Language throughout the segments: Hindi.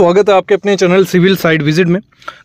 स्वागत है आपके अपने चैनल सिविल साइड विजिट में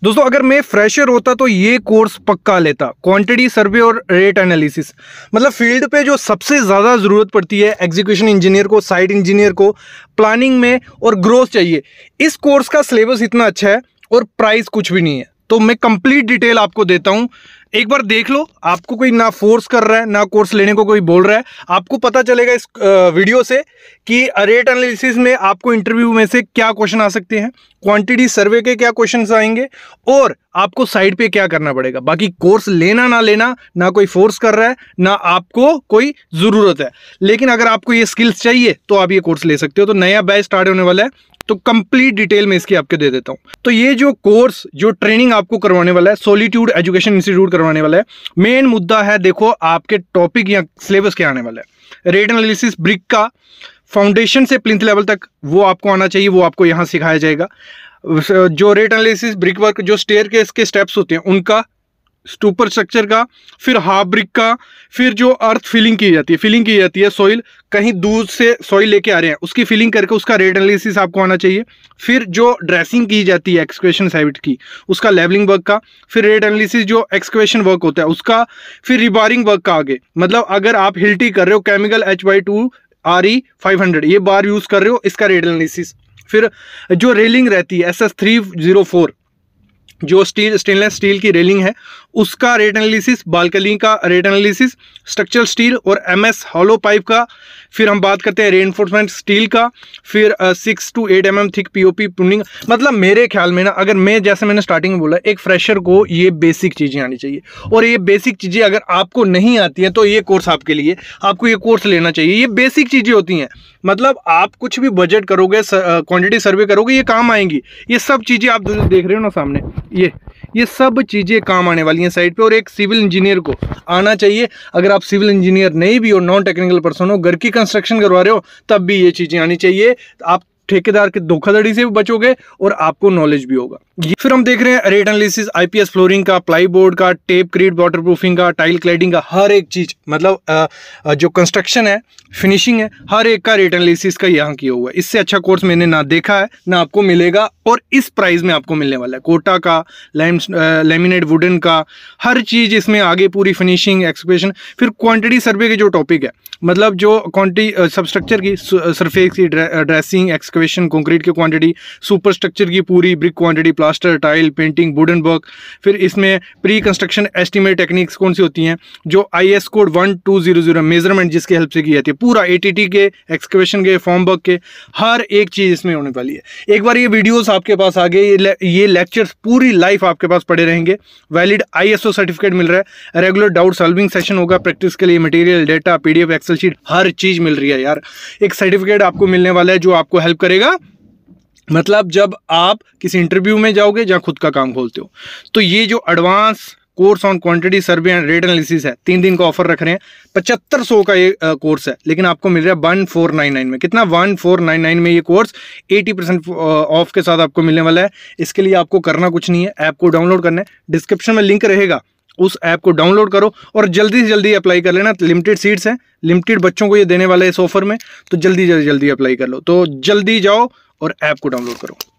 दोस्तों अगर मैं फ्रेशर होता तो ये कोर्स पक्का लेता क्वांटिटी सर्वे और रेट एनालिसिस मतलब फील्ड पे जो सबसे ज़्यादा ज़रूरत पड़ती है एग्जीक्यूशन इंजीनियर को साइट इंजीनियर को प्लानिंग में और ग्रोथ चाहिए इस कोर्स का सिलेबस इतना अच्छा है और प्राइस कुछ भी नहीं है तो मैं कंप्लीट डिटेल आपको देता हूँ एक बार देख लो आपको कोई ना फोर्स कर रहा है ना कोर्स लेने को कोई बोल रहा है आपको पता चलेगा इस वीडियो से कि रेट एनालिसिस में आपको इंटरव्यू में से क्या क्वेश्चन आ सकते हैं क्वांटिटी सर्वे के क्या क्वेश्चन आएंगे और आपको साइड पे क्या करना पड़ेगा बाकी कोर्स लेना ना लेना ना कोई फोर्स कर रहा है ना आपको कोई ज़रूरत है लेकिन अगर आपको ये स्किल्स चाहिए तो आप ये कोर्स ले सकते हो तो नया बैच स्टार्ट होने वाला है तो कंप्लीट डिटेल में इसकी आपके दे देता हूं तो ये जो कोर्स जो ट्रेनिंग आपको करवाने वाला है सोलिट्यूड एजुकेशन इंस्टीट्यूट करवाने वाला है मेन मुद्दा है देखो आपके टॉपिक या सिलेबस क्या आने वाला है रेट एनालिसिस ब्रिक का फाउंडेशन से प्लिंथ लेवल तक वो आपको आना चाहिए वो आपको यहाँ सिखाया जाएगा जो रेट एनालिसिस ब्रिक वर्क जो स्टेयर के इसके स्टेप्स होते हैं उनका स्टूपर स्ट्रक्चर का फिर हाफ ब्रिक का फिर जो अर्थ फिलिंग की जाती है फिलिंग की जाती है सॉइल कहीं दूर से सॉइल लेके आ रहे हैं उसकी फिलिंग करके उसका रेट एनालिसिस आपको आना चाहिए फिर जो ड्रेसिंग की जाती है एक्सक्वेशन साइट की उसका लेवलिंग वर्क का फिर रेट एनालिसिस जो एक्सक्वेशन वर्क होता है उसका फिर रिबारिंग वर्क का आगे मतलब अगर आप हिल्टी कर रहे हो chemical H Y two R E five hundred ये बार यूज़ कर रहे हो इसका रेट एनालिसिस फिर जो रेलिंग रहती है S S three zero four जो स्टील स्टेनलेस स्टील की रेलिंग है उसका रेट एनालिसिस बालकनी का रेट एनालिसिस स्ट्रक्चरल स्टील और एमएस हॉलो पाइप का फिर हम बात करते हैं रेनफोर्समेंट स्टील का फिर six two eight M thick POP pruning मतलब मेरे ख्याल में ना अगर मैं जैसे मैंने स्टार्टिंग में बोला एक फ्रेशर को ये बेसिक चीज़ें आनी चाहिए और ये बेसिक चीज़ें अगर आपको नहीं आती हैं तो ये कोर्स आपके लिए आपको ये कोर्स लेना चाहिए ये बेसिक चीज़ें होती हैं मतलब आप कुछ भी बजट करोगे क्वान्टिटी सर्वे करोगे ये काम आएंगी ये सब चीज़ें आप देख रहे हो ना सामने ये ये सब चीज़ें काम आने वाली हैं साइड पे और एक सिविल इंजीनियर को आना चाहिए अगर आप सिविल इंजीनियर नहीं भी हो नॉन टेक्निकल पर्सन हो घर की कंस्ट्रक्शन करवा रहे हो तब भी ये चीज़ें आनी चाहिए आप ठेकेदार के धोखाधड़ी से भी बचोगे और आपको नॉलेज भी होगा फिर हम देख रहे हैं रेट एनालिसिस आईपीएस फ्लोरिंग का प्लाई बोर्ड का टेप क्रीड वाटर प्रूफिंग का टाइल क्लाइडिंग का हर एक चीज मतलब जो कंस्ट्रक्शन है फिनिशिंग है हर एक का रेट एनालिसिस का यहाँ किया हुआ है इससे अच्छा कोर्स मैंने ना देखा है ना आपको मिलेगा और इस प्राइस में आपको मिलने वाला है कोटा का लेमिनेट वुडन का हर चीज इसमें आगे पूरी फिनिशिंग एक्सप्रेशन फिर क्वांटिटी सर्वे के जो टॉपिक है मतलब जो क्वान्टिटी सबस्ट्रक्चर की सरफेस की ड्रेसिंग एक्स एक्सकवेशन कंक्रीट की क्वांटिटी सुपर स्ट्रक्चर की पूरी brick quantity plaster tile painting wooden work फिर इसमें प्री कंस्ट्रक्शन एस्टिमेट टेक्निक्स कौन सी होती हैं जो I S code one two zero zero measurement जिसकी हेल्प से की जाती है पूरा ए टी टी के एक्सकवेशन के फॉर्म वर्क के हर एक चीज़ इसमें होने वाली है एक बार ये वीडियोज़ आपके पास आ गए ये, लेक्चर्स पूरी लाइफ आपके पास पड़े रहेंगे वैलिड आईएसओ सर्टिफिकेट मिल रहा है रेगुलर डाउट सॉल्विंग सेशन होगा प्रैक्टिस के लिए material data PDF excel sheet हर चीज़ मिल रही है यार एक सर्टिफिकेट आपको मिलने वाला है जो आपको हेल्प करेगा मतलब जब आप किसी इंटरव्यू में जाओगे जहाँ खुद का काम खोलते हो तो ये जो advance course on quantity survey and rate analysis है तीन दिन का ऑफर रख रहे हैं पचहत्तर सौ का ये कोर्स है लेकिन आपको मिल रहा है वन फोर नाइन नाइन में कितना वन फोर नाइन नाइन में ये कोर्स एटी परसेंट ऑफ के साथ आपको मिलने वाला है इसके लिए आपको करना कुछ नहीं है ऐप को डाउनलोड करना है डिस्क्रिप्शन में लिंक रहेगा उस ऐप को डाउनलोड करो और जल्दी से जल्दी अप्लाई कर लेना लिमिटेड सीट्स हैं लिमिटेड बच्चों को ये देने वाला है इस ऑफर में तो जल्दी जल्दी जल्दी अप्लाई कर लो तो जल्दी जाओ और ऐप को डाउनलोड करो